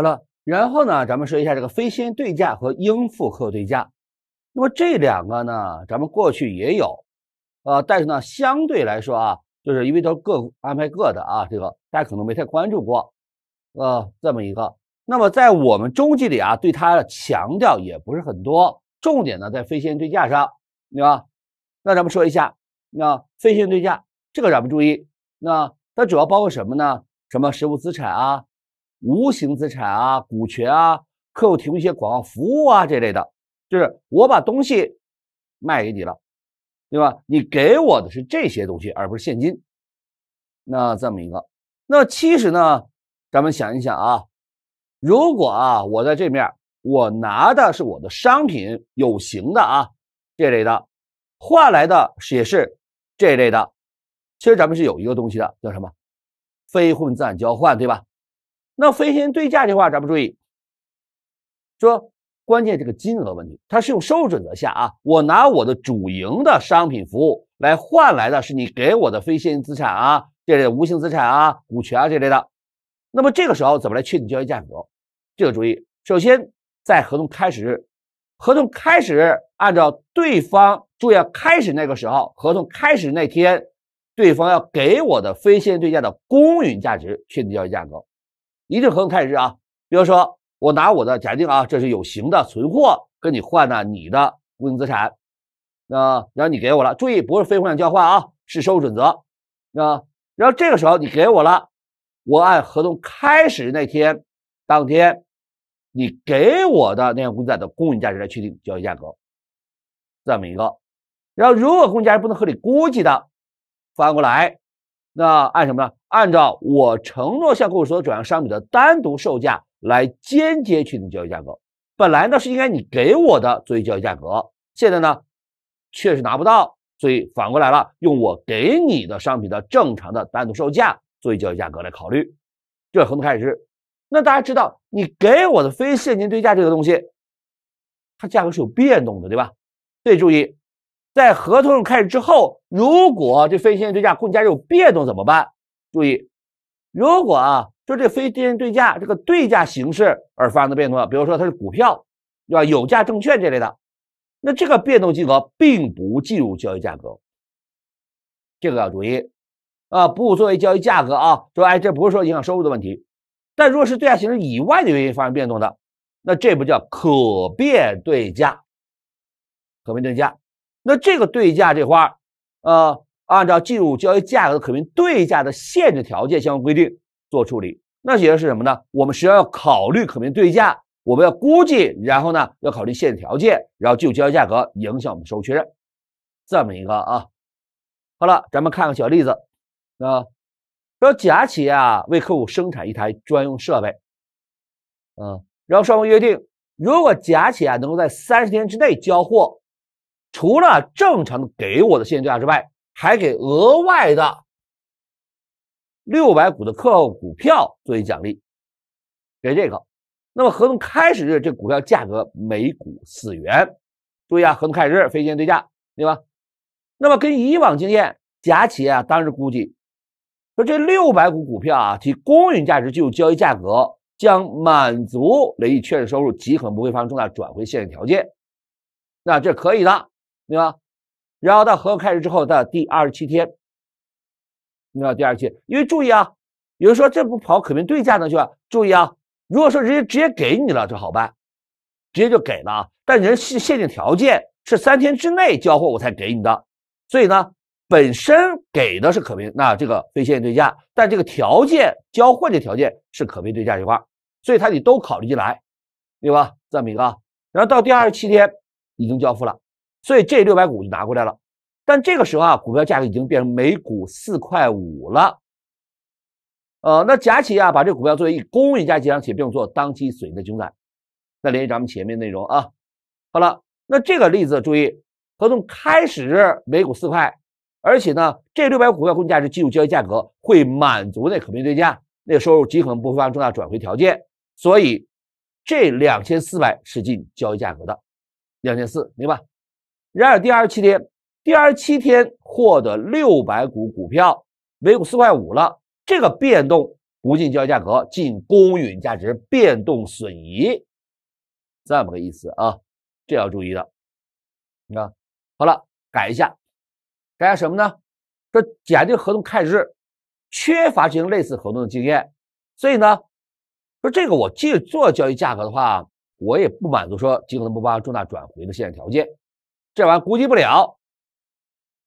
好了，然后呢，咱们说一下这个非现对价和应付客对价。那么这两个呢，咱们过去也有，呃，但是呢，相对来说啊，就是因为都各安排各的啊，这个大家可能没太关注过，呃，这么一个。那么在我们中记里啊，对它强调也不是很多，重点呢在非现对价上，对吧？那咱们说一下，那非现对价这个咱们注意，那它主要包括什么呢？什么实物资产啊？无形资产啊，股权啊，客户提供一些广告服务啊这类的，就是我把东西卖给你了，对吧？你给我的是这些东西，而不是现金。那这么一个，那其实呢，咱们想一想啊，如果啊，我在这面我拿的是我的商品，有形的啊，这类的，换来的也是这类的。其实咱们是有一个东西的，叫什么？非混币交换，对吧？那非现金对价这块咱们注意，说关键这个金额问题，它是用收入准则下啊，我拿我的主营的商品服务来换来的是你给我的非现金资产啊，这类无形资产啊、股权啊这类的。那么这个时候怎么来确定交易价格？这个注意，首先在合同开始日，合同开始按照对方注意开始那个时候，合同开始那天，对方要给我的非现金对价的公允价值确定交易价格。一定合同开始日啊，比如说我拿我的假定啊，这是有形的存货跟你换了你的固定资产，那然后你给我了，注意不是非互币交换啊，是收入准则，那然后这个时候你给我了，我按合同开始那天当天你给我的那样资产的公允价值来确定交易价格，这么一个，然后如果公允价值不能合理估计的，反过来。那按什么呢？按照我承诺向客户所转让商品的单独售价来间接确定交易价格。本来呢是应该你给我的作为交易价格，现在呢确实拿不到，所以反过来了，用我给你的商品的正常的单独售价作为交易价格来考虑，这是合同开始日。那大家知道你给我的非现金对价这个东西，它价格是有变动的，对吧？这注意。在合同开始之后，如果这非现金对价公价有变动怎么办？注意，如果啊，就这非现金对价这个对价形式而发生的变动了，比如说它是股票，对吧？有价证券这类的，那这个变动金额并不计入交易价格，这个要注意啊，不作为交易价格啊。说哎，这不是说影响收入的问题，但如果是对价形式以外的原因发生变动的，那这不叫可变对价，可变对价。那这个对价这块呃，按照进入交易价格的可变对价的限制条件相关规定做处理。那也就是什么呢？我们实际上要考虑可变对价，我们要估计，然后呢要考虑限制条件，然后进入交易价格影响我们收入确认，这么一个啊。好了，咱们看个小例子啊。说甲企业啊为客户生产一台专用设备，嗯，然后双方约定，如果甲企业能够在三十天之内交货。除了正常的给我的现金对价之外，还给额外的六百股的客户股票作为奖励，给这个。那么合同开始日这股票价格每股四元，注意啊，合同开始日非现金对价，对吧？那么跟以往经验，甲企业啊当时估计说这六百股股票啊其公允价值具有交易价格将满足累计确认收入，极可能不会发生重大转回现金条件，那这可以的。对吧？然后到合同开始之后的第二十七天，没有第二期，因为注意啊，有人说这不跑可变对价呢，是吧？注意啊，如果说直接直接给你了，就好办，直接就给了。但人限限定条件是三天之内交货我才给你的，所以呢，本身给的是可变，那这个非限定对价，但这个条件交货的条件是可变对价这块，所以他得都考虑进来，对吧？这么一个，然后到第二十七天已经交付了。所以这六百股就拿过来了，但这个时候啊，股票价格已经变成每股四块五了。呃，那甲企业啊，把这股票作为一公允价值计量且并用做当期损益的均算。再联系咱们前面内容啊，好了，那这个例子注意，合同开始每股四块，而且呢，这六百股票公允价值基础交易价格会满足那可变对价，那个收入极可能不会发生重大转回条件，所以这两千四百是进交易价格的两千四，明白？然而第二十七天，第二十七天获得六百股股票，每股四块五了。这个变动，不进交易价格近公允价值变动损益，这么个意思啊，这要注意的。你看，好了，改一下，改一下什么呢？说假定合同开始，缺乏进行类似合同的经验，所以呢，说这个我既做交易价格的话，我也不满足说尽可能不发重大转回的限制条件。这玩意估计不了，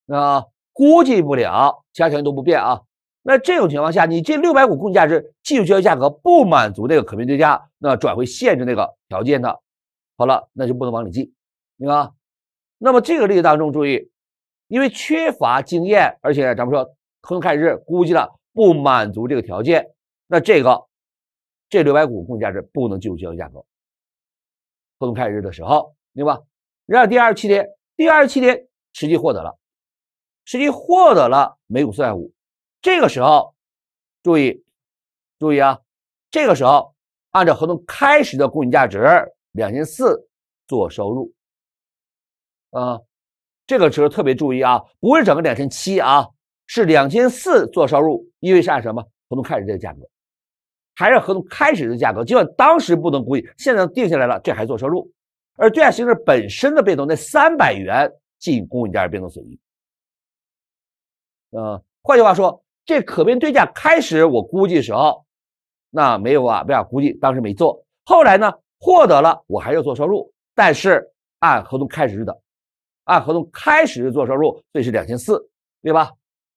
那估计不了，其他条件都不变啊。那这种情况下，你这六百股公允价值技术交易价格不满足那个可变对价，那转回限制那个条件的，好了，那就不能往里记，对吧？那么这个例子当中注意，因为缺乏经验，而且咱们说合同开始日估计了不满足这个条件，那这个这六百股公允价值不能技术交易价格。合同开始日的时候，对吧？然后第二七天第二七天实际获得了，实际获得了每股四点五。这个时候，注意，注意啊！这个时候按照合同开始的公允价值两千四做收入。啊，这个时候特别注意啊，不是整个两千七啊，是两千四做收入，意味着什么？合同开始这个价格，还是合同开始的价格？尽管当时不能估计，现在定下来了，这还做收入。而对价形式本身的变动，那三百元进公允价值变动损益。呃，换句话说，这可变对价开始我估计时候，那没有啊，对价估计当时没做。后来呢，获得了我还要做收入，但是按合同开始日的，按合同开始日做收入，所以是两千四，对吧？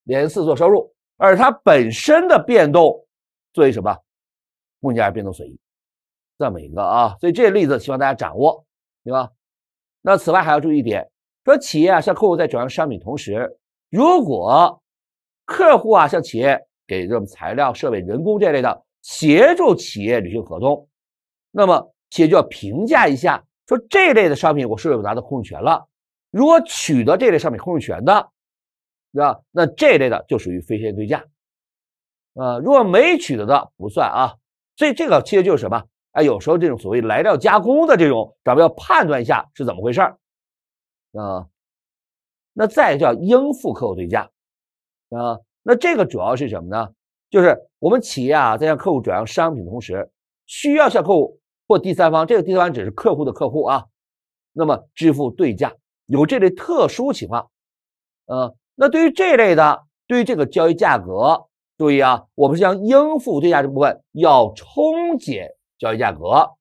两千四做收入，而它本身的变动作为什么公价变动损益，这么一个啊。所以这个例子希望大家掌握。对吧？那此外还要注意一点，说企业啊，向客户在转让商品同时，如果客户啊向企业给这种材料、设备、人工这类的协助企业履行合同，那么企业就要评价一下，说这类的商品我是否有拿到控制权了？如果取得这类商品控制权的，对吧？那这类的就属于非税对价，啊，如果没取得的不算啊。所以这个其实就是什么？哎，有时候这种所谓来料加工的这种，咱们要判断一下是怎么回事儿啊。那再叫应付客户对价啊。那这个主要是什么呢？就是我们企业啊，在向客户转让商品的同时，需要向客户或第三方（这个第三方只是客户的客户啊），那么支付对价。有这类特殊情况，啊，那对于这类的，对于这个交易价格，注意啊，我们是将应付对价这部分要冲减。交易价格，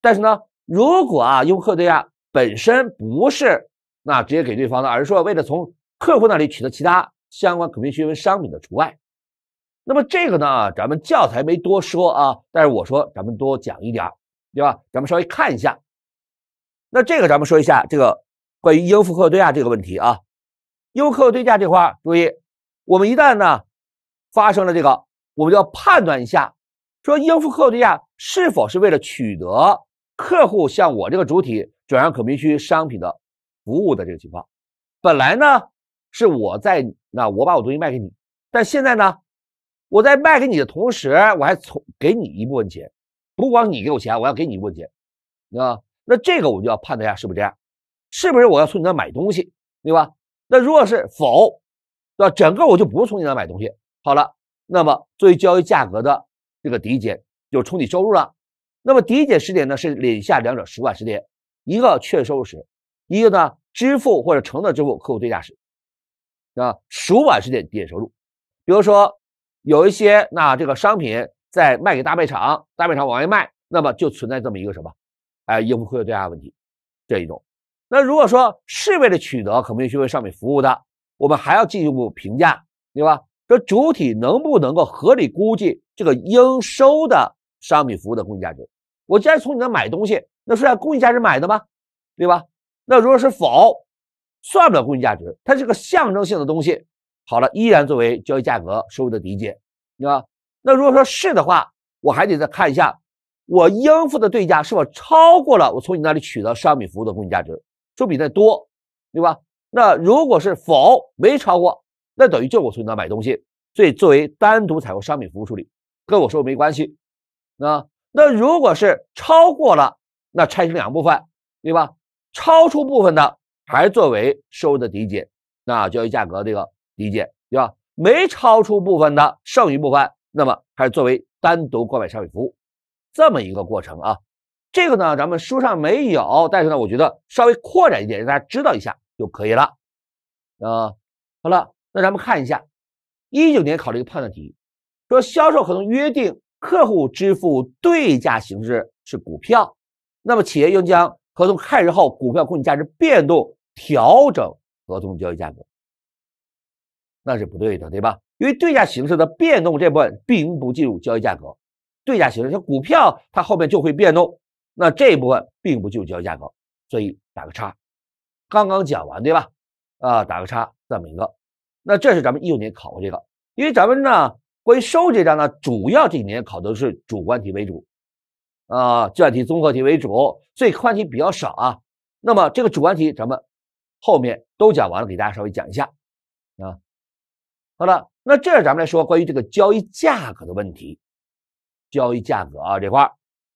但是呢，如果啊，优客对价本身不是那直接给对方的，而是说为了从客户那里取得其他相关可变区文商品的除外，那么这个呢，咱们教材没多说啊，但是我说咱们多讲一点，对吧？咱们稍微看一下，那这个咱们说一下这个关于应付货对价这个问题啊，应付对价这块注意，我们一旦呢发生了这个，我们就要判断一下，说应付货对价。是否是为了取得客户向我这个主体转让可必确商品的服务的这个情况？本来呢是我在那我把我东西卖给你，但现在呢我在卖给你的同时，我还从给你一部分钱，不光你给我钱，我要给你一部分钱。啊，那这个我就要判断一下是不是这样，是不是我要从你那买东西，对吧？那如果是否，那整个我就不是从你那买东西。好了，那么作为交易价格的这个抵减。就冲抵收入了，那么第一点时点呢是领下两者孰晚时点，一个确认收入时，一个呢支付或者承诺支付客户对价时，啊，孰晚时点抵减收入。比如说有一些那这个商品在卖给大卖场，大卖场往外卖，那么就存在这么一个什么，哎，应付客户对价问题这一种。那如果说是为了取得可明确区为商品服务的，我们还要进一步评价，对吧？说主体能不能够合理估计这个应收的。商品服务的公允价值，我既然从你那买东西，那是按公允价值买的吗？对吧？那如果是否，算不了公允价值，它是个象征性的东西。好了，依然作为交易价格收入的抵减，对吧？那如果说是的话，我还得再看一下，我应付的对价是否超过了我从你那里取得商品服务的公允价值，收比那多，对吧？那如果是否，没超过，那等于就我从你那买东西，所以作为单独采购商品服务处理，跟我收入没关系。啊，那如果是超过了，那拆成两部分，对吧？超出部分的，还是作为收入的抵减，那交易价格这个抵减，对吧？没超出部分的剩余部分，那么还是作为单独购买商品服务这么一个过程啊。这个呢，咱们书上没有，但是呢，我觉得稍微扩展一点，让大家知道一下就可以了。呃，好了，那咱们看一下一九年考了一个判断题，说销售合同约定。客户支付对价形式是股票，那么企业应将合同开始后股票公允价值变动调整合同交易价格，那是不对的，对吧？因为对价形式的变动这部分并不计入交易价格。对价形式像股票，它后面就会变动，那这一部分并不入交易价格，所以打个叉。刚刚讲完，对吧？啊，打个叉，这么一个。那这是咱们一九年考过这个，因为咱们呢。关于收这张呢，主要这几年考的是主观题为主，啊，计算题、综合题为主，所客观题比较少啊。那么这个主观题咱们后面都讲完了，给大家稍微讲一下啊。好了，那这儿咱们来说关于这个交易价格的问题，交易价格啊这块儿，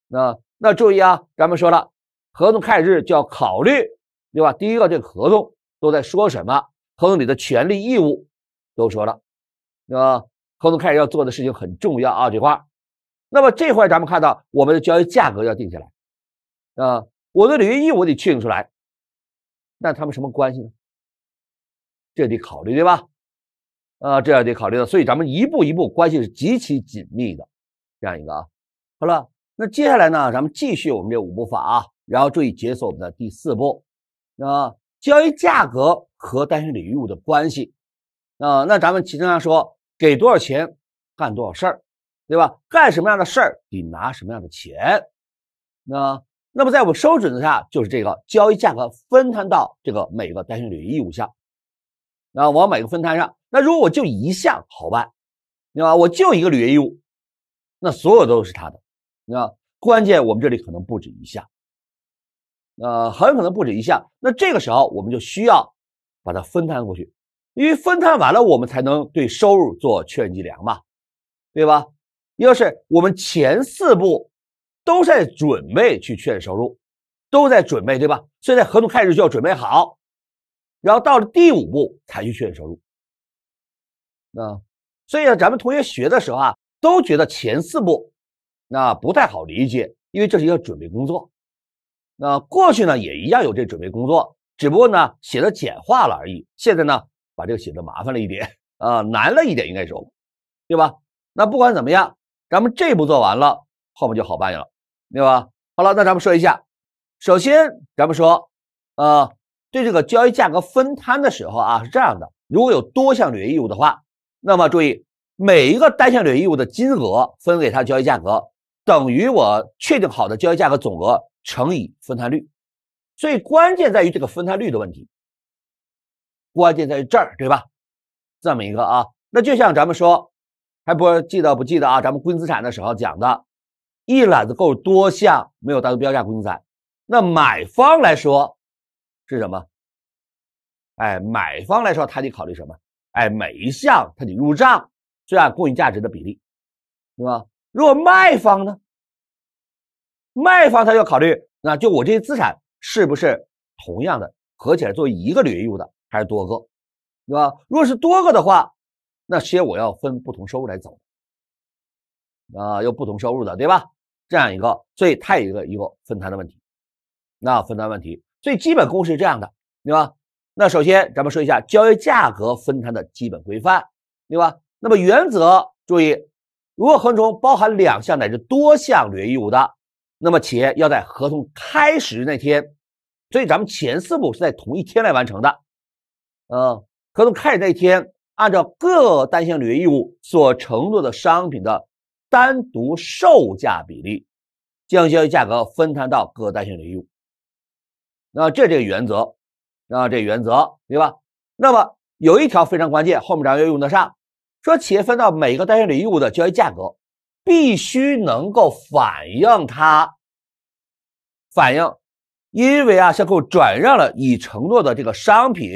那那注意啊，咱们说了，合同开始就要考虑对吧？第一个，这个合同都在说什么？合同里的权利义务都说了，吧？合同开始要做的事情很重要啊，这块那么这块咱们看到我们的交易价格要定下来啊，我的履约义务我得确定出来。那他们什么关系呢？这得考虑对吧？啊，这要得考虑的。所以咱们一步一步关系是极其紧密的，这样一个啊。好了，那接下来呢，咱们继续我们这五步法啊，然后注意解锁我们的第四步啊，交易价格和单身履约义务的关系啊。那咱们其中要说。给多少钱干多少事儿，对吧？干什么样的事儿拿什么样的钱。那那么在我们收准则下，就是这个交易价格分摊到这个每个单行履约义务项，那往每个分摊上。那如果我就一项，好吧，对吧？我就一个履约义务，那所有都是他的。那关键我们这里可能不止一项，那很可能不止一项。那这个时候我们就需要把它分摊过去。因为分摊完了，我们才能对收入做认计量嘛，对吧？又是我们前四步都在准备去确认收入，都在准备，对吧？所以在合同开始就要准备好，然后到了第五步才去确认收入。那所以呢，咱们同学学的时候啊，都觉得前四步那不太好理解，因为这是一个准备工作。那过去呢也一样有这准备工作，只不过呢写的简化了而已。现在呢。把这个写的麻烦了一点啊，难了一点，应该说，对吧？那不管怎么样，咱们这步做完了，后面就好办了，对吧？好了，那咱们说一下，首先咱们说，呃，对这个交易价格分摊的时候啊，是这样的：如果有多项履约义务的话，那么注意，每一个单项履约义务的金额分给它交易价格，等于我确定好的交易价格总额乘以分摊率。最关键在于这个分摊率的问题。关键在于这儿，对吧？这么一个啊，那就像咱们说，还不记得不记得啊？咱们固定资产的时候讲的，一揽子够多项没有单独标价固定资产，那买方来说是什么？哎，买方来说他得考虑什么？哎，每一项他得入账，就按公允价值的比例，对吧？如果卖方呢？卖方他要考虑，那就我这些资产是不是同样的合起来作为一个履约义务的？还是多个，对吧？若是多个的话，那些我要分不同收入来走，啊，有不同收入的，对吧？这样一个，所以它有一个一个分摊的问题，那分摊问题最基本公式是这样的，对吧？那首先咱们说一下交易价格分摊的基本规范，对吧？那么原则注意，如果合同中包含两项乃至多项履约义务的，那么企业要在合同开始那天，所以咱们前四步是在同一天来完成的。啊。合同开始那一天，按照各单项履约义务所承诺的商品的单独售价比例，将交易价格分摊到各单项履约义务。那这这个原则，那这原则对吧？那么有一条非常关键，后面咱们要用得上。说企业分到每个单项履约义务的交易价格，必须能够反映它反映，因为啊，客户转让了已承诺的这个商品。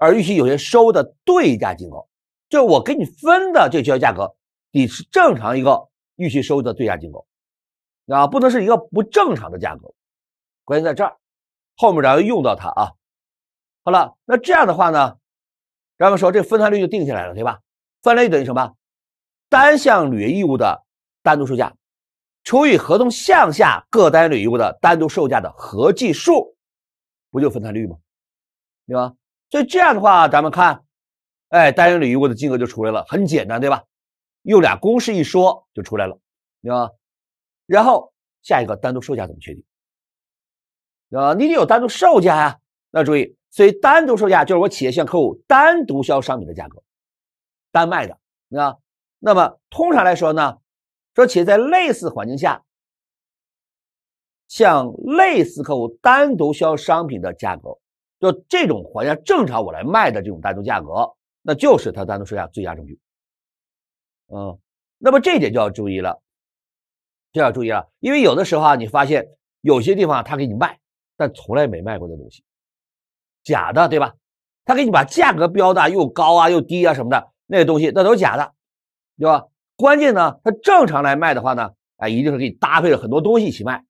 而预期有些收的对价金额，就我给你分的这交易价格，你是正常一个预期收的对价金额，啊，不能是一个不正常的价格，关键在这儿，后面咱要用到它啊。好了，那这样的话呢，咱们说这分摊率就定下来了，对吧？分摊率等于什么？单项履约义务的单独售价除以合同项下各单履约义务的单独售价的合计数，不就分摊率吗？对吧？所以这样的话，咱们看，哎，单人履约义务的金额就出来了，很简单，对吧？用俩公式一说就出来了，吧？然后下一个单独售价怎么确定？啊，你得有单独售价呀。那注意，所以单独售价就是我企业向客户单独销商品的价格，单卖的，啊。那么通常来说呢，说企业在类似环境下，向类似客户单独销商品的价格。就这种环境正常我来卖的这种单独价格，那就是他单独售价最佳证据。嗯，那么这一点就要注意了，就要注意了，因为有的时候啊，你发现有些地方他给你卖，但从来没卖过的东西，假的，对吧？他给你把价格标的又高啊，又低啊什么的，那些东西那都是假的，对吧？关键呢，他正常来卖的话呢，哎，一定是给你搭配了很多东西一起卖，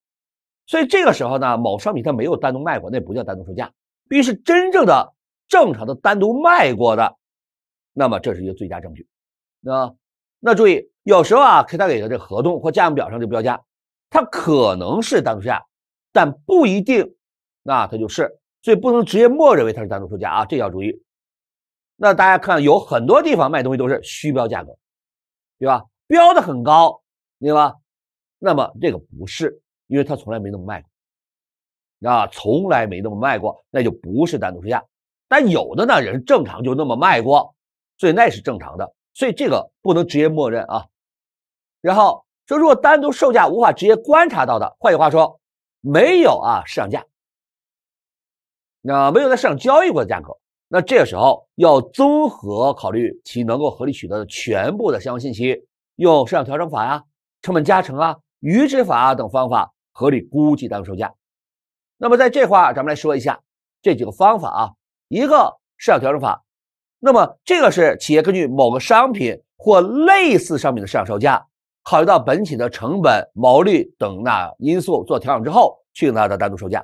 所以这个时候呢，某商品他没有单独卖过，那不叫单独售价。必须是真正的、正常的、单独卖过的，那么这是一个最佳证据。那那注意，有时候啊，看他给的这合同或价目表上这标价，它可能是单独价，但不一定，那它就是，所以不能直接默认为它是单独出价啊，这要注意。那大家看，有很多地方卖东西都是虚标价格，对吧？标的很高，对吧？那么这个不是，因为它从来没那么卖过。那从来没那么卖过，那就不是单独售价。但有的呢，人正常就那么卖过，所以那是正常的。所以这个不能直接默认啊。然后说，如果单独售价无法直接观察到的，换句话说，没有啊市场价，那没有在市场交易过的价格，那这个时候要综合考虑其能够合理取得的全部的相关信息，用市场调整法呀、成本加成啊、余值法等方法合理估计单独售价。那么在这块儿，咱们来说一下这几个方法啊，一个市场调整法。那么这个是企业根据某个商品或类似商品的市场售价，考虑到本企业的成本、毛利等那因素做调整之后去它的单独售价，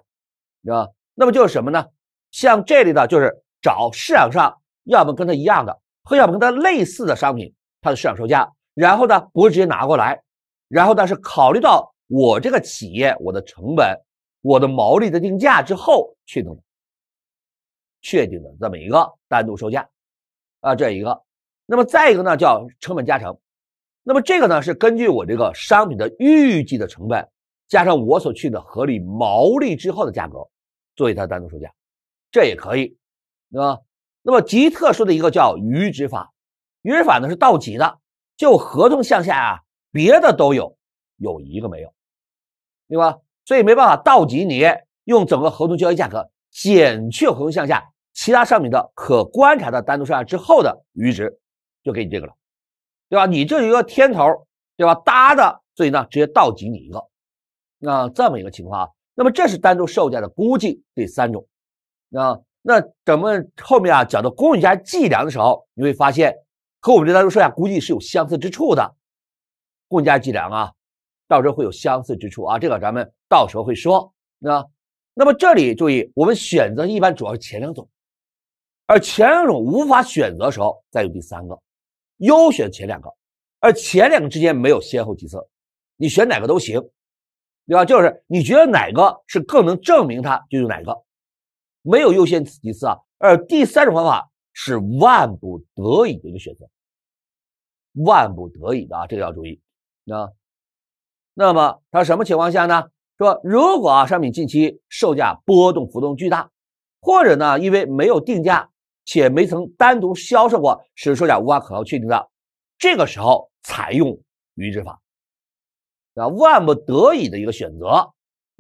是吧？那么就是什么呢？像这里的就是找市场上要么跟它一样的，或要么跟它类似的商品，它的市场售价，然后呢，不是直接拿过来，然后呢，是考虑到我这个企业我的成本。我的毛利的定价之后确定的，确定的这么一个单独售价啊，这一个，那么再一个呢叫成本加成，那么这个呢是根据我这个商品的预计的成本加上我所去的合理毛利之后的价格作为它单独售价，这也可以，对吧？那么极特殊的一个叫余值法，余值法呢是到极的，就合同项下啊别的都有，有一个没有，对吧？所以没办法倒挤你用整个合同交易价格减去合同项下其他商品的可观察的单独售价之后的余值，就给你这个了，对吧？你这一个天头，对吧？搭的，所以呢直接倒挤你一个，那这么一个情况啊。那么这是单独售价的估计第三种，啊，那咱们后面啊讲到公允价计量的时候，你会发现和我们这单独售价估计是有相似之处的，公允价计量啊。到时候会有相似之处啊，这个咱们到时候会说。那，那么这里注意，我们选择一般主要是前两种，而前两种无法选择时候，再有第三个，优选前两个，而前两个之间没有先后几次，你选哪个都行，对吧？就是你觉得哪个是更能证明它，就用哪个，没有优先几次啊。而第三种方法是万不得已的一个选择，万不得已的啊，这个要注意啊。那么它什么情况下呢？说如果啊商品近期售价波动幅度巨大，或者呢因为没有定价且没曾单独销售过，使售价无法可靠确定的，这个时候采用余值法，啊万不得已的一个选择。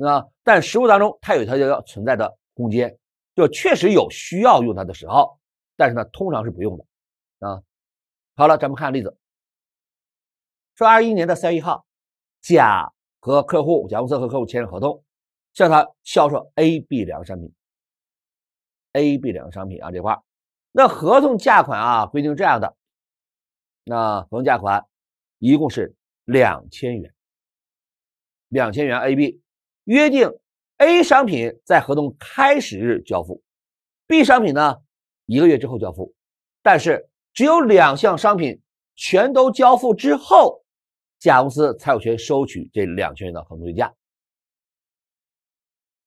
啊但实物当中它有它要存在的空间，就确实有需要用它的时候，但是呢通常是不用的啊。好了，咱们看例子。说二一年的三月一号。甲和客户，甲公司和客户签合同，向他销售 A、B 两个商品。A、B 两个商品啊，这块那合同价款啊，规定这样的，那合同价款一共是两千元，两千元 A、B，约定 A 商品在合同开始日交付，B 商品呢一个月之后交付，但是只有两项商品全都交付之后。甲公司才有权收取这两千元的合同对价。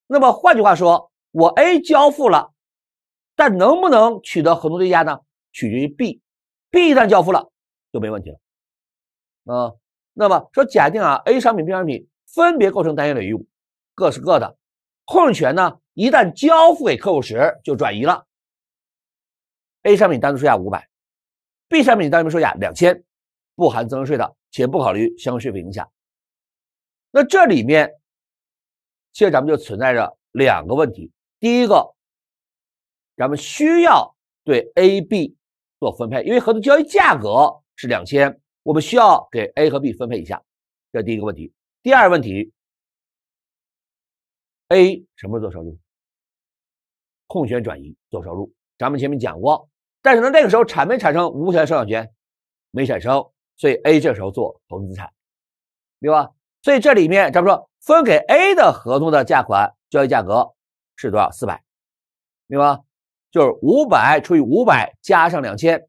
那么换句话说，我 A 交付了，但能不能取得合同对价呢？取决于 B。B 一旦交付了，就没问题了。啊，那么说假定啊，A 商品、B 商品分别构成单元领域，各是各的。控制权呢，一旦交付给客户时就转移了。A 商品单独售价五百，B 商品单独售价两千，不含增值税的。且不考虑相关税费影响。那这里面其实咱们就存在着两个问题。第一个，咱们需要对 A、B 做分配，因为合同交易价格是两千，我们需要给 A 和 B 分配一下，这第一个问题。第二个问题，A 什么时候做收入？控权转移做收入，咱们前面讲过。但是呢，那个时候产没产生无权受让权？没产生。所以 A 这时候做投资资产，对吧？所以这里面咱们说分给 A 的合同的价款交易价格是多少？四百，明白？就是五百除以五百加上两千，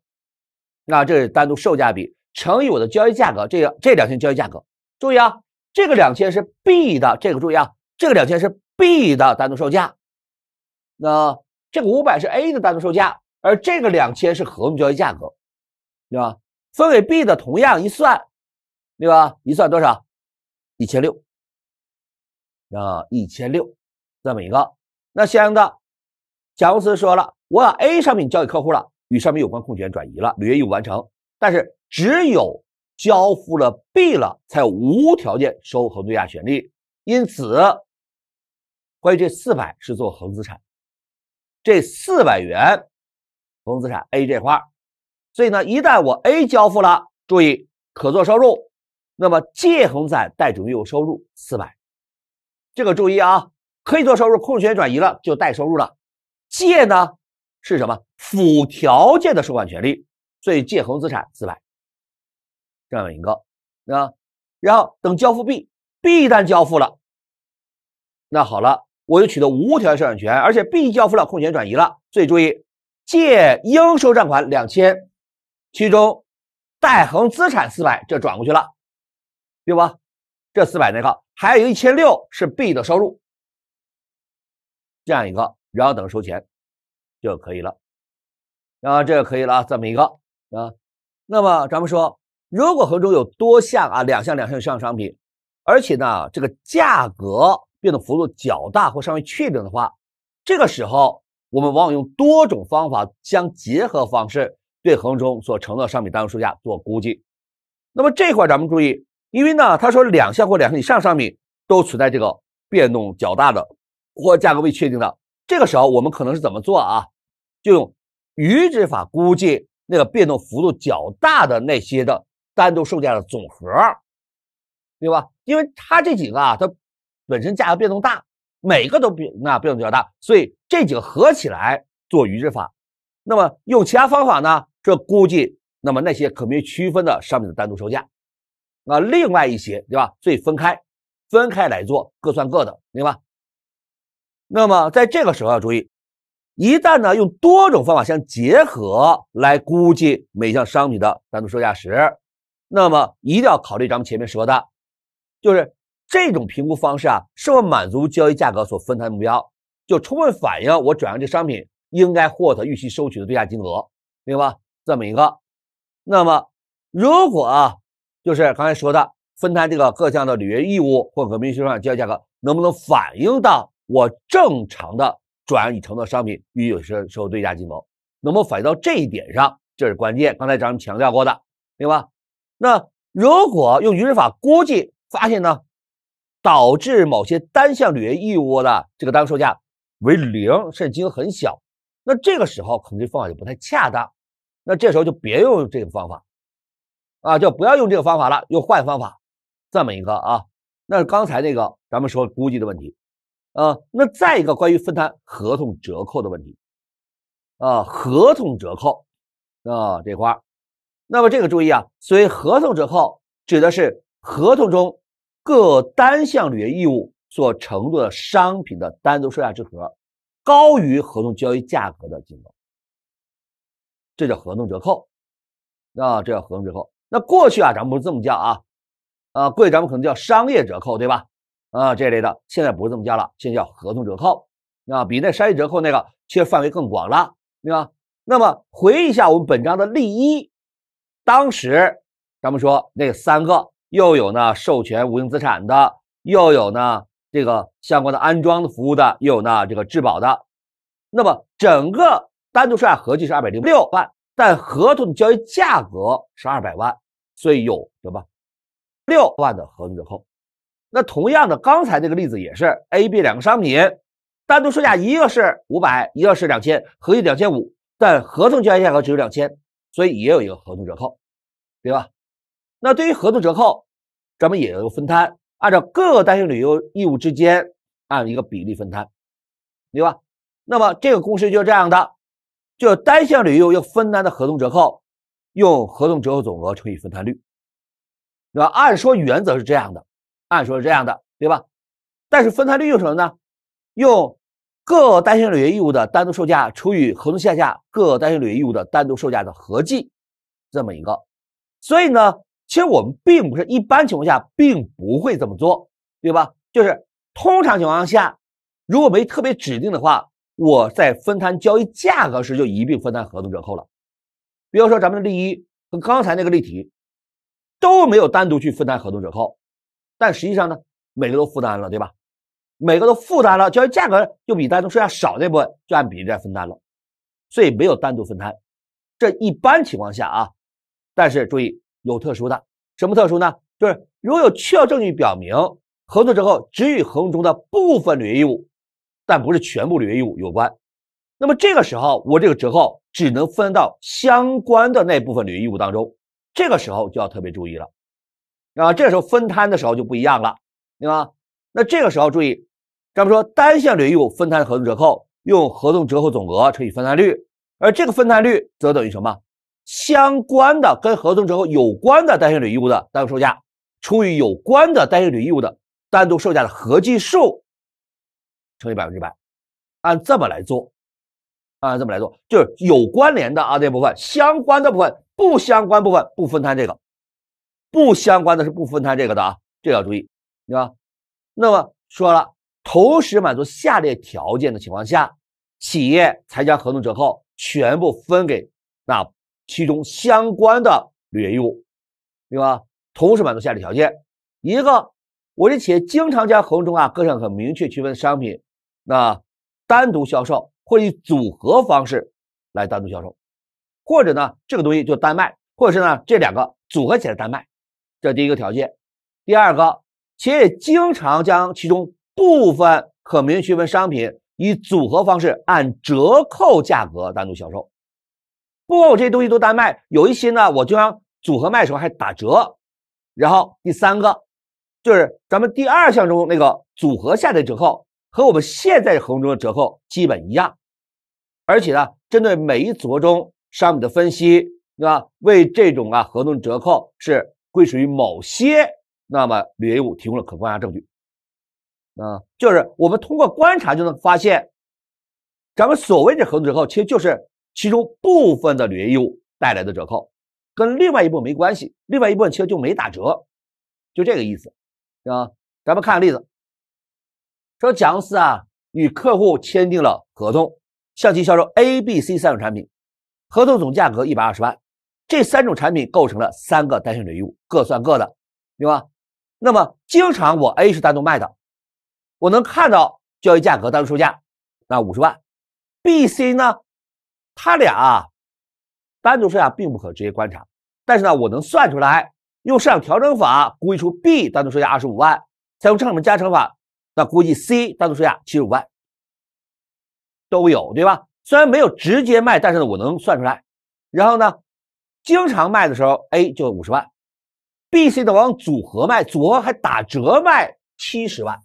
那这是单独售价比乘以我的交易价格，这个这两千交易价格。注意啊，这个两千是 B 的，这个注意啊，这个两千是 B 的单独售价，那这个五百是 A 的单独售价，而这个两千是合同交易价格，对吧？分给 B 的同样一算，对吧？一算多少？一千六，啊，一千六，这么一个。那相应的，甲公司说了，我把 A 商品交给客户了，与商品有关控权转移了，履约义务完成。但是只有交付了 B 了，才有无条件收合同对价权利。因此，关于这四百是做恒资产，这四百元恒资产 A 这块。所以呢，一旦我 A 交付了，注意可做收入，那么借：恒在贷主营业务收入四百，这个注意啊，可以做收入，控制权转移了就贷收入了。借呢是什么？附条件的收款权利，所以借：恒资产四百，这样一个。啊，然后等交付 B，B 一旦交付了，那好了，我就取得无条件收款权，而且 B 交付了，控权转移了，所以注意借应收账款两千。其中，待恒资产四百，这转过去了，对吧？这四百那个，还有一千六是 B 的收入，这样一个，然后等收钱就可以了，然后这个可以了啊，这么一个啊。那么咱们说，如果衡中有多项啊，两项两项以上商品，而且呢这个价格变动幅度较大或尚未确定的话，这个时候我们往往用多种方法相结合方式。对衡中所承诺商品单位售价做估计，那么这块咱们注意，因为呢，他说两项或两项以上商品都存在这个变动较大的或价格未确定的，这个时候我们可能是怎么做啊？就用余值法估计那个变动幅度较大的那些的单独售价的总和，对吧？因为它这几个啊，它本身价格变动大，每个都变那变动较大，所以这几个合起来做余值法。那么用其他方法呢？这估计，那么那些可没区分的商品的单独售价，那另外一些，对吧？所以分开，分开来做，各算各的，明白？那么在这个时候要注意，一旦呢用多种方法相结合来估计每项商品的单独售价时，那么一定要考虑咱们前面说的，就是这种评估方式啊是否满足交易价格所分摊的目标，就充分反映我转让这商品。应该获得预期收取的对价金额，明白？这么一个，那么如果啊，就是刚才说的分摊这个各项的履约义务，混合明细计款交易价格，能不能反映到我正常的转让已承诺商品预有收收对价金额？能不能反映到这一点上？这是关键，刚才咱们强调过的，明白？那如果用鱼人法估计发现呢，导致某些单项履约义务的这个单售价为零，甚至金额很小。那这个时候，可能这方法就不太恰当。那这时候就别用这个方法啊，就不要用这个方法了，用换方法这么一个啊。那刚才那个，咱们说估计的问题，啊，那再一个关于分摊合同折扣的问题啊，合同折扣啊这块那么这个注意啊，所以合同折扣指的是合同中各单项履约义务所承诺的商品的单独售价之和。高于合同交易价格的金额，这叫合同折扣，啊，这叫合同折扣。那过去啊，咱们不是这么叫啊，啊，贵咱们可能叫商业折扣，对吧？啊，这类的现在不是这么叫了，现在叫合同折扣，啊，比那商业折扣那个其实范围更广了，对吧？那么回忆一下我们本章的例一，当时咱们说那三个，又有呢授权无形资产的，又有呢。这个相关的安装的服务的，又有呢这个质保的，那么整个单独售价合计是二百零六万，但合同交易价格是二百万，所以有什么六万的合同折扣？那同样的，刚才那个例子也是 A、B 两个商品，单独售价一个是五百，一个是两千，合计两千五，但合同交易价格只有两千，所以也有一个合同折扣，对吧？那对于合同折扣，咱们也要分摊。按照各个单项旅游义务之间按一个比例分摊，对吧？那么这个公式就是这样的，就单项旅游要分担的合同折扣，用合同折扣总额乘以分摊率，对吧？按说原则是这样的，按说是这样的，对吧？但是分摊率用什么呢？用各单项旅游义务的单独售价除以合同下价各单项旅游义务的单独售价的合计这么一个，所以呢？其实我们并不是一般情况下并不会这么做，对吧？就是通常情况下，如果没特别指定的话，我在分摊交易价格时就一并分摊合同折扣了。比如说咱们的例一和刚才那个例题都没有单独去分摊合同折扣，但实际上呢，每个都负担了，对吧？每个都负担了交易价格就比单独售价少那部分就按比例来分担了，所以没有单独分摊。这一般情况下啊，但是注意。有特殊的，什么特殊呢？就是如果有确凿证据表明，折扣之后只与合同中的部分履约义务，但不是全部履约义务有关，那么这个时候我这个折扣只能分到相关的那部分履约义务当中。这个时候就要特别注意了，啊，这时候分摊的时候就不一样了，对吧？那这个时候注意，咱们说单项履约义务分摊合同折扣，用合同折扣总额乘以分摊率，而这个分摊率则等于什么？相关的跟合同折扣有关的单项履义务的单独售价，除以有关的单项履义务的单独售价的合计数，乘以百分之百，按这么来做，按这么来做，就是有关联的啊，这部分相关的部分，不相关部分不分摊这个，不相关的，是不分摊这个的啊，这要注意，对吧？那么说了，同时满足下列条件的情况下，企业才将合同折扣全部分给那。其中相关的履约义务，对吧？同时满足下列条件：一个，我这企业经常将合同中啊各项可明确区分商品，那单独销售，或以组合方式来单独销售，或者呢这个东西就单卖，或者是呢这两个组合起来单卖，这第一个条件。第二个，企业经常将其中部分可明确区分商品以组合方式按折扣价格单独销售。不管我这些东西都单卖，有一些呢，我就像组合卖的时候还打折。然后第三个就是咱们第二项中那个组合下的折扣和我们现在合同中的折扣基本一样，而且呢，针对每一组合中商品的分析，对吧？为这种啊合同折扣是归属于某些那么履约义务提供了可观察证据。啊，就是我们通过观察就能发现，咱们所谓的合同折扣其实就是。其中部分的履约义务带来的折扣，跟另外一部分没关系。另外一部分其实就没打折，就这个意思，啊。咱们看个例子，说甲公司啊与客户签订了合同，向其销售 A、B、C 三种产品，合同总价格一百二十万。这三种产品构成了三个单项履约义务，各算各的，对吧？那么经常我 A 是单独卖的，我能看到交易价格，单独售价，那五十万。B、C 呢？他俩啊，单独售价并不可直接观察，但是呢，我能算出来，用市场调整法估计出 B 单独售价二十五万，再用成本加成法，那估计 C 单独售价七十五万，都有对吧？虽然没有直接卖，但是呢，我能算出来。然后呢，经常卖的时候 A 就五十万，B、C 的往组合卖，组合还打折卖七十万。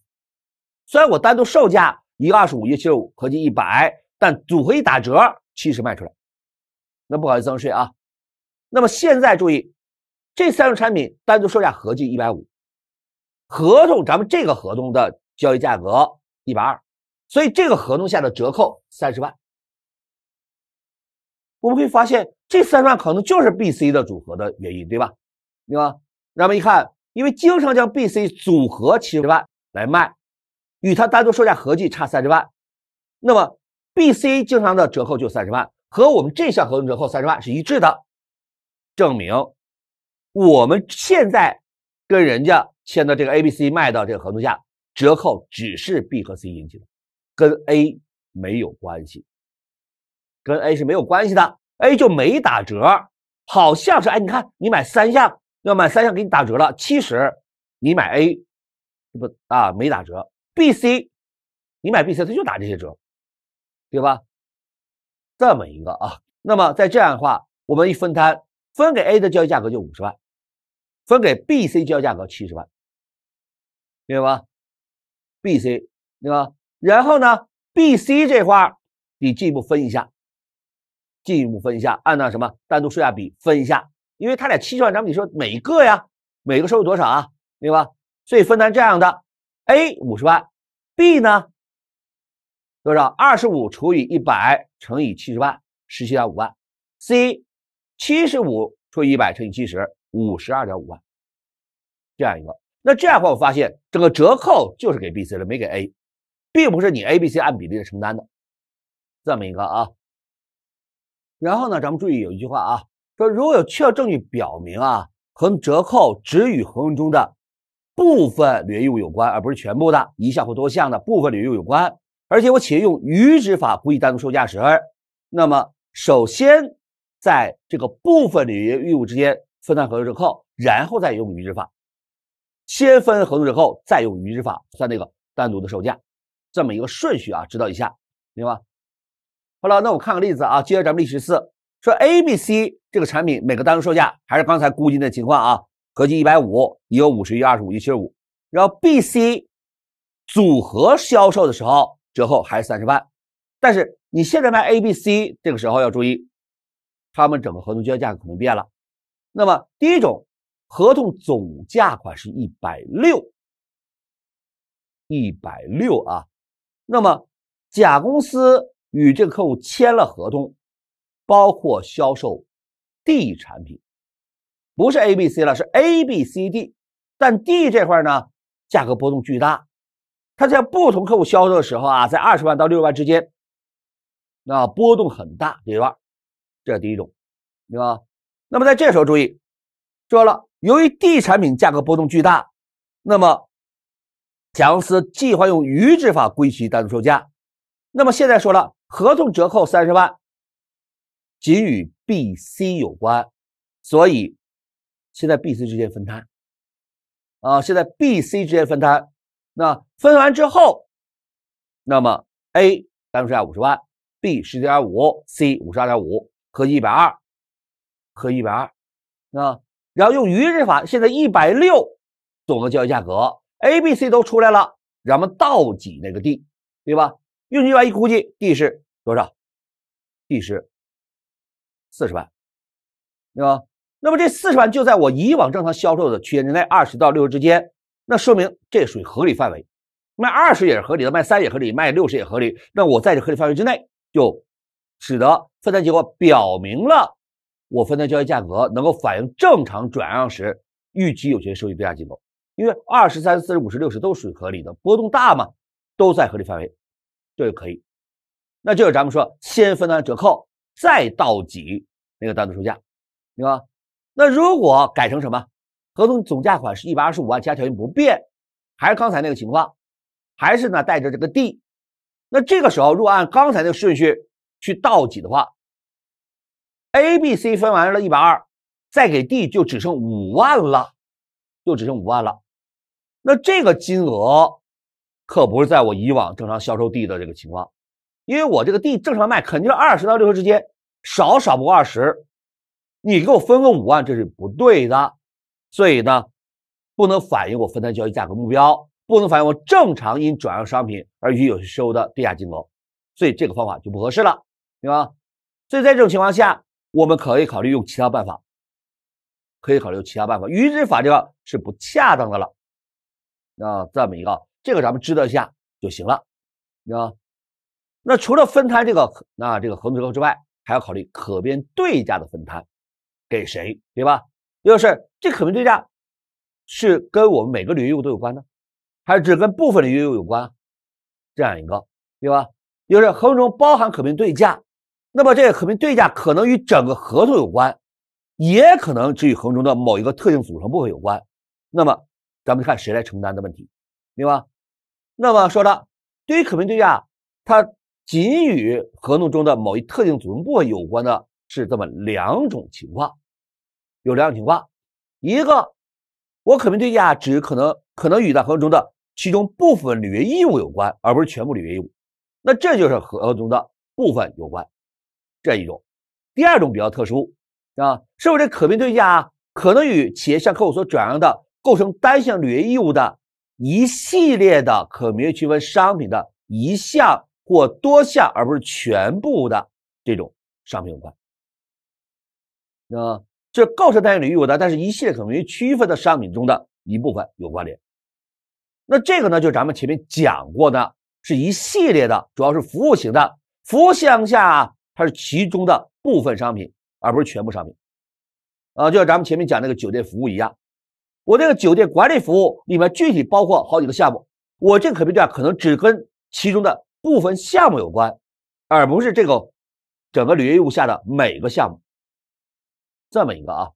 虽然我单独售价一个二十五，一个七十五，合计一百，但组合一打折。七十卖出来，那不好意思，增值税啊。那么现在注意，这三种产品单独售价合计一百五，合同咱们这个合同的交易价格一百二，所以这个合同下的折扣三十万。我们会发现这三十万可能就是 B、C 的组合的原因，对吧？对吧？那么一看，因为经常将 B、C 组合七十万来卖，与它单独售价合计差三十万，那么。B、C 经常的折扣就三十万，和我们这项合同折扣三十万是一致的，证明我们现在跟人家签的这个 A、B、C 卖的这个合同下折扣只是 B 和 C 引起的，跟 A 没有关系，跟 A 是没有关系的，A 就没打折，好像是哎，你看你买三项要买三项给你打折了其实你买 A 不啊没打折，B、C 你买 B、C 他就打这些折。对吧？这么一个啊，那么在这样的话，我们一分摊，分给 A 的交易价格就五十万，分给 BC 交易价格七十万，明白吧？BC 对吧？然后呢，BC 这块你进一步分一下，进一步分一下，按照什么单独售价比分一下，因为他俩七十万，咱们你说每一个呀，每个收入多少啊？对吧？所以分摊这样的，A 五十万，B 呢？多少？二十五除以一百乘以七十万，十七点五万。C，七十五除以一百乘以七十五十二点五万，这样一个。那这样的话，我发现整个折扣就是给 B、C 了，没给 A，并不是你 A、B、C 按比例的承担的，这么一个啊。然后呢，咱们注意有一句话啊，说如果有确凿证据表明啊，合同折扣只与合同中的部分履约义务有关，而不是全部的一项或多项的部分履约义务有关。而且我企业用余值法估计单独售价时，那么首先在这个部分履约义务之间分摊合同折扣，然后再用余值法，先分合同折扣，再用余值法算那个单独的售价，这么一个顺序啊，知道一下，明白？好了，那我看个例子啊，接着咱们例十四说，A、B、C 这个产品每个单独售价还是刚才估计的情况啊，合计一百五，有五十一、二十五、一七十五，然后 B、C 组合销售的时候。折后还是三十万，但是你现在卖 A、B、C 这个时候要注意，他们整个合同交易价格可能变了。那么第一种合同总价款是一百六，一百六啊。那么甲公司与这个客户签了合同，包括销售 D 产品，不是 A、B、C 了，是 A、B、C、D，但 D 这块呢，价格波动巨大。他在不同客户销售的时候啊，在二十万到六万之间，那波动很大。对吧？这是第一种，对吧？那么在这时候注意，说了，由于 D 产品价格波动巨大，那么强斯计划用余值法归集单独售价。那么现在说了，合同折扣三十万，仅与 BC 有关，所以现在 BC 之间分摊啊，现在 BC 之间分摊。那分完之后，那么 A 咱们剩下五十万，B 十点五，C 五十二点五，合计一百二，合一百二，啊，然后用余值法，现在一百六，总的交易价格 A、B、C 都出来了，然后倒挤那个 D，对吧？用余额法一估计，D 是多少？D 是四十万，对吧？那么这四十万就在我以往正常销售的区间之内，二十到六十之间。那说明这属于合理范围，卖二十也是合理的，卖三也合理，卖六十也合理。那我在这合理范围之内，就使得分摊结果表明了我分摊交易价格能够反映正常转让时预期有权收益变化结构，因为二十三、四十、五十、六十都属于合理的，波动大嘛，都在合理范围，这就可以。那就是咱们说先分摊折扣，再到几那个单独售价，对吧？那如果改成什么？合同总价款是一百二十五万，其他条件不变，还是刚才那个情况，还是呢带着这个地，那这个时候若按刚才那顺序去倒挤的话，A、B、C 分完了一百二，再给 D 就只剩五万了，就只剩五万了。那这个金额可不是在我以往正常销售地的这个情况，因为我这个地正常卖肯定是二十到六十之间，少少不过二十，你给我分个五万这是不对的。所以呢，不能反映我分摊交易价格目标，不能反映我正常因转让商品而予有收的对价金额，所以这个方法就不合适了，对吧？所以在这种情况下，我们可以考虑用其他办法，可以考虑用其他办法，于之法这个是不恰当的了。啊，这么一个，这个咱们知道一下就行了，啊。那除了分摊这个那这个合同之之外，还要考虑可变对价的分摊给谁，对吧？就是这可评对价是跟我们每个履约义务都有关的，还是只跟部分履约义务有关？这样一个对吧？就是合同中包含可评对价，那么这个可评对价可能与整个合同有关，也可能只与合同中的某一个特定组成部分有关。那么咱们看谁来承担的问题，对吧？那么说了，对于可评对价，它仅与合同中的某一特定组成部分有关的是这么两种情况。有两种情况，一个我可比对价只可能可能与在合同中的其中部分履约义务有关，而不是全部履约义务。那这就是合同中的部分有关这一种。第二种比较特殊啊，是是这可比对价可能与企业向客户所转让的构成单项履约义务的一系列的可明确区分商品的一项或多项，而不是全部的这种商品有关。那。这构成单元领域有的，但是一系列可能与区分的商品中的一部分有关联。那这个呢，就是咱们前面讲过的，是一系列的，主要是服务型的，服务向下，它是其中的部分商品，而不是全部商品。啊，就像咱们前面讲那个酒店服务一样，我这个酒店管理服务里面具体包括好几个项目，我这个可比价可能只跟其中的部分项目有关，而不是这个整个旅游业务下的每个项目。这么一个啊，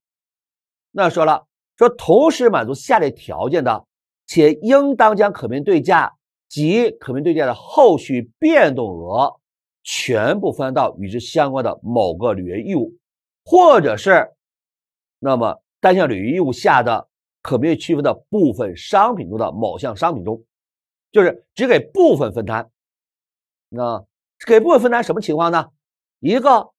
那说了说，同时满足下列条件的，且应当将可变对价及可变对价的后续变动额全部分到与之相关的某个履约义务，或者是那么单项履约义务下的可变区分的部分商品中的某项商品中，就是只给部分分摊。那给部分分摊什么情况呢？一个。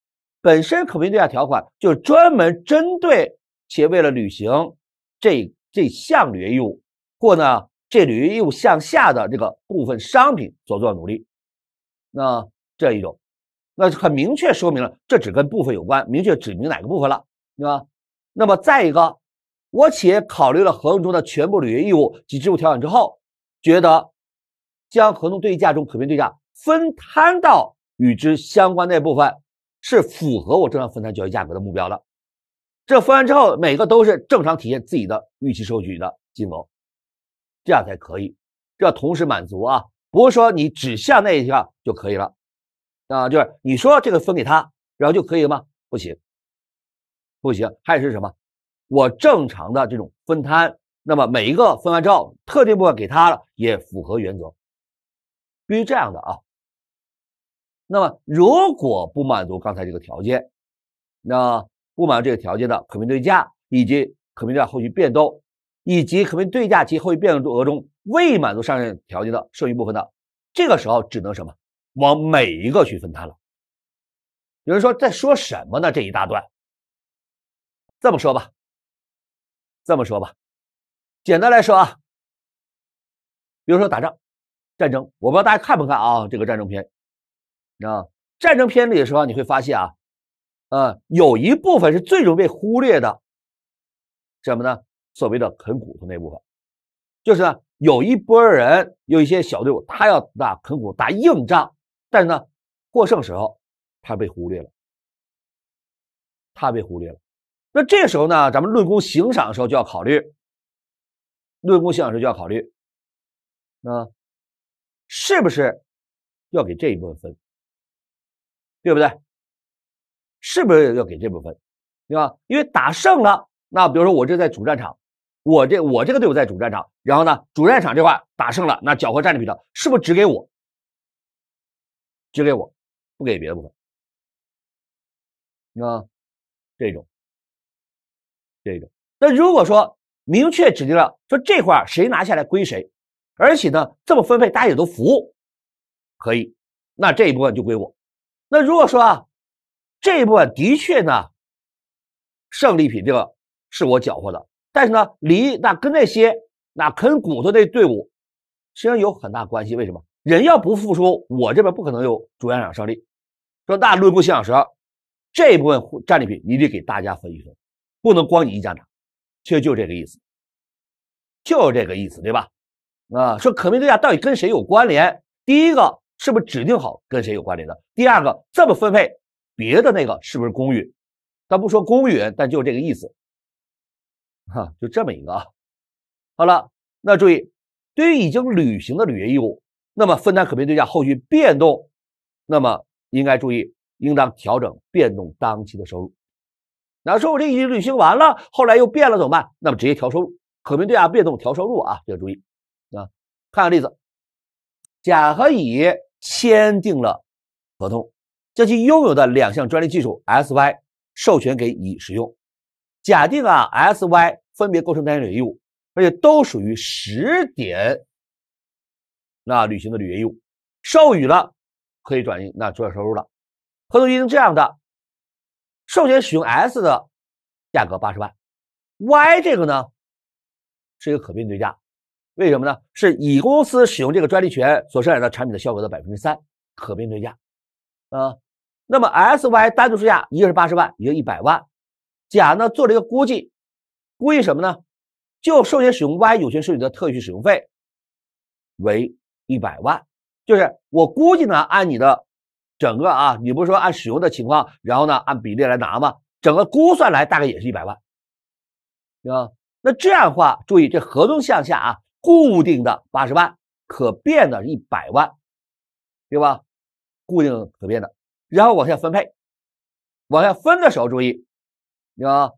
本身可变对价条款就专门针对企业为了履行这这项履约义务，或呢这履约义务向下的这个部分商品所做努力，那这一种，那很明确说明了这只跟部分有关，明确指明哪个部分了，对吧？那么再一个，我企业考虑了合同中的全部履约义务及支付条款之后，觉得将合同对价中可变对价分摊到与之相关那部分。是符合我正常分摊交易价格的目标的，这分完之后，每个都是正常体现自己的预期收取的金额，这样才可以。这要同时满足啊，不是说你只下那一项就可以了啊，就是你说这个分给他，然后就可以了吗？不行，不行，还是什么？我正常的这种分摊，那么每一个分完之后，特定部分给他了，也符合原则，必须这样的啊。那么，如果不满足刚才这个条件，那不满足这个条件的可平对价以及可平对价后续变动，以及可平对价及后续变动额中未满足上限条件的剩余部分的，这个时候只能什么往每一个去分摊了。有人说在说什么呢？这一大段，这么说吧，这么说吧，简单来说啊，比如说打仗、战争，我不知道大家看不看啊这个战争片。啊，战争片里的时候你会发现啊，啊，有一部分是最容易被忽略的，什么呢？所谓的啃骨头那部分，就是呢，有一波人，有一些小队伍，他要打啃骨，打硬仗，但是呢，获胜时候他被忽略了，他被忽略了。那这时候呢，咱们论功行赏的时候就要考虑，论功行赏时候就要考虑，啊，是不是要给这一部分分？对不对？是不是要给这部分，对吧？因为打胜了，那比如说我这在主战场，我这我这个队伍在主战场，然后呢，主战场这块打胜了，那缴获战利品的，是不是只给我？只给我，不给别的部分，啊？这种，这种。那如果说明确指定了，说这块谁拿下来归谁，而且呢，这么分配大家也都服，可以，那这一部分就归我。那如果说啊，这一部分的确呢，胜利品这个是我缴获的，但是呢，离那跟那些那啃骨头的队伍，实际上有很大关系。为什么人要不付出，我这边不可能有主战场胜利。说那论不相让时，这一部分战利品你得给大家分一分，不能光你一家拿。其实就这个意思，就是这个意思，对吧？啊，说可命之下到底跟谁有关联？第一个。是不是指定好跟谁有关联的？第二个这么分配，别的那个是不是公允？咱不说公允，但就是这个意思，哈，就这么一个啊。好了，那注意，对于已经履行的履约义务，那么分摊可变对价后续变动，那么应该注意，应当调整变动当期的收入。那说我这已经履行完了，后来又变了怎么办？那么直接调收入，可变对价变动调收入啊，这个注意啊。看个例子，甲和乙。签订了合同，将其拥有的两项专利技术 S、Y 授权给乙使用。假定啊，S、Y 分别构成单选义务，而且都属于十点那履行的履约义务，授予了可以转移那主要收入了。合同约定这样的，授权使用 S 的价格八十万，Y 这个呢是一个可变对价。为什么呢？是乙公司使用这个专利权所生产的产品的效果的百分之三可变对价，啊，那么 S Y 单独售价一个是八十万，一个一百万，甲呢做了一个估计，估计什么呢？就授权使用 Y 有权授予的特许使用费为一百万，就是我估计呢，按你的整个啊，你不是说按使用的情况，然后呢按比例来拿吗？整个估算来大概也是一百万，啊，那这样的话，注意这合同项下啊。固定的八十万，可变的一百万，对吧？固定可变的，然后往下分配，往下分的时候注意，你看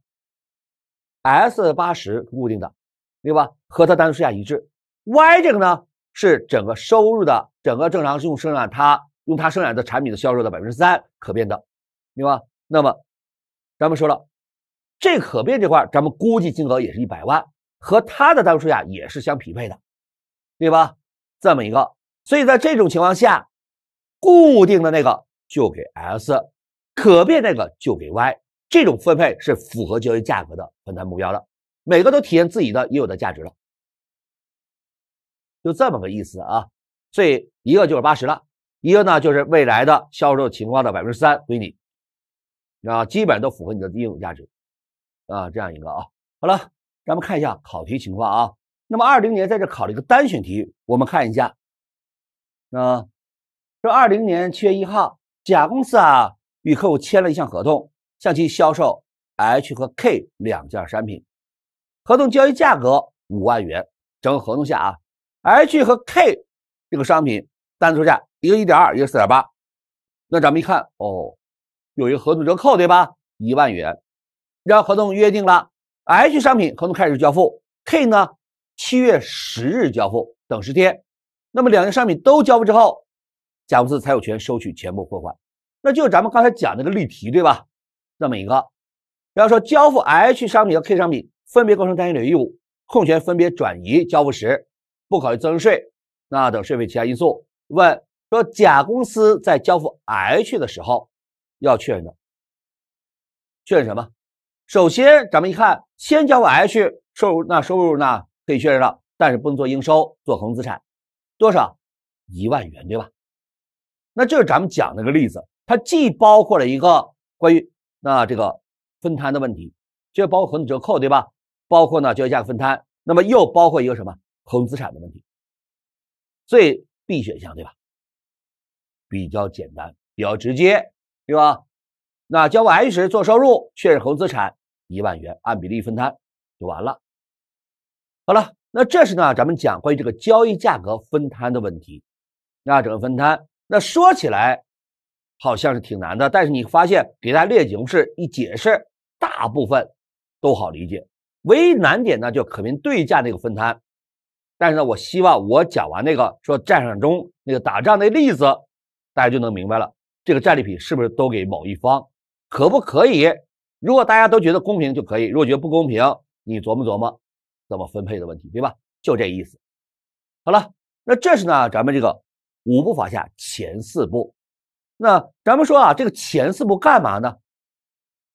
，S 八十固定的，对吧？和它单位数价一致。Y 这个呢，是整个收入的整个正常用生产，它用它生产的产品的销售的百分之三可变的，对吧？那么咱们说了，这可变这块，咱们估计金额也是一百万。和它的单位数呀也是相匹配的，对吧？这么一个，所以在这种情况下，固定的那个就给 S，可变那个就给 Y，这种分配是符合交易价格的分摊目标的，每个都体现自己的应有的价值了，就这么个意思啊。所以一个就是八十了，一个呢就是未来的销售情况的百分之三归你，啊，基本上都符合你的应有价值，啊，这样一个啊，好了。咱们看一下考题情况啊。那么二零年在这考了一个单选题，我们看一下。啊，这二零年七月一号，甲公司啊与客户签了一项合同，向其销售 H 和 K 两件商品，合同交易价格五万元。整个合同下啊，H 和 K 这个商品单独售价一个一点二，一个四点八。那咱们一看哦，有一个合同折扣对吧？一万元，让合同约定了。H 商品合同开始交付，K 呢，七月十日交付，等十天。那么两件商品都交付之后，甲公司才有权收取全部货款。那就咱们刚才讲那个例题，对吧？那么一个，比方说交付 H 商品和 K 商品分别构成单一履约义务，控权分别转移交付时，不考虑增值税，那等税费其他因素。问说，甲公司在交付 H 的时候要确认，的，确认什么？首先，咱们一看，先交完 H 收入，那收入呢可以确认了，但是不能做应收，做恒资产，多少一万元，对吧？那这是咱们讲那个例子，它既包括了一个关于那这个分摊的问题，这包括合折扣，对吧？包括呢交易价格分摊，那么又包括一个什么恒资产的问题，所以 B 选项对吧？比较简单，比较直接，对吧？那交完 H 时做收入确认恒资产。一万元按比例分摊就完了。好了，那这是呢，咱们讲关于这个交易价格分摊的问题。那整个分摊，那说起来好像是挺难的，但是你发现给大家列公式一解释，大部分都好理解。唯一难点呢，就可平对价那个分摊。但是呢，我希望我讲完那个说战场中那个打仗那例子，大家就能明白了，这个战利品是不是都给某一方，可不可以？如果大家都觉得公平就可以；如果觉得不公平，你琢磨琢磨怎么分配的问题，对吧？就这意思。好了，那这是呢，咱们这个五步法下前四步。那咱们说啊，这个前四步干嘛呢？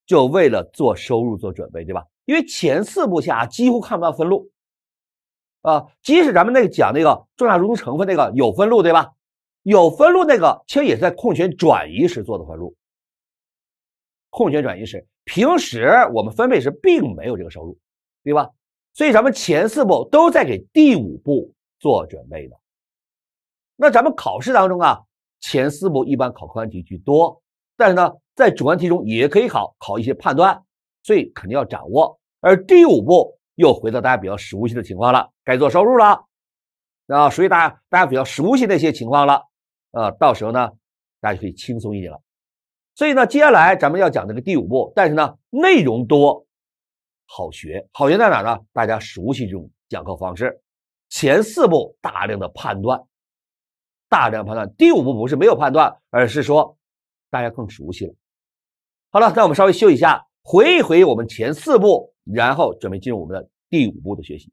就为了做收入做准备，对吧？因为前四步下几乎看不到分录啊。即使咱们那个讲那个重大融资成分那个有分录，对吧？有分录那个其实也在控权转移时做的分录。控权转移时。平时我们分配时并没有这个收入，对吧？所以咱们前四步都在给第五步做准备的。那咱们考试当中啊，前四步一般考客观题居多，但是呢，在主观题中也可以考考一些判断，所以肯定要掌握。而第五步又回到大家比较熟悉的情况了，该做收入了，啊，属于大家大家比较熟悉的一些情况了，啊，到时候呢，大家就可以轻松一点了。所以呢，接下来咱们要讲这个第五步，但是呢，内容多，好学，好学在哪呢？大家熟悉这种讲课方式，前四步大量的判断，大量判断，第五步不是没有判断，而是说大家更熟悉了。好了，那我们稍微休息一下，回忆回忆我们前四步，然后准备进入我们的第五步的学习。